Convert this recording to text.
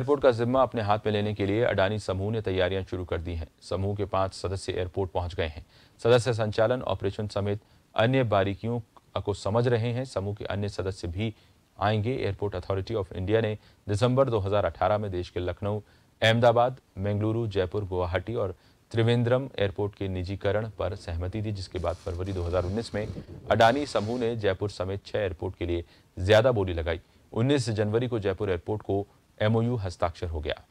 airport का जिम्मा अपने हाथ में लेने के लिए अडानी समूह ने तैयारियां शुरू कर दी हैं समूह के पांच सदस्य एयरपोर्ट पहुंच गए हैं सदस्य संचालन ऑपरेशन समेत अन्य बारीकियों को समझ रहे हैं समूह के अन्य सदस्य भी आएंगे एयरपोर्ट अथॉरिटी ऑफ इंडिया ने दिसंबर 2018 में देश के लखनऊ अहमदाबाद बेंगलुरु जयपुर गुवाहाटी और त्रिवेंद्रम एयरपोर्ट के निजीकरण पर सहमति दी जिसके बाद फरवरी दो में अडानी समूह ने जयपुर समेत छह एयरपोर्ट के लिए ज्यादा बोली लगाई उन्नीस जनवरी को जयपुर एयरपोर्ट को एमओयू हस्ताक्षर हो गया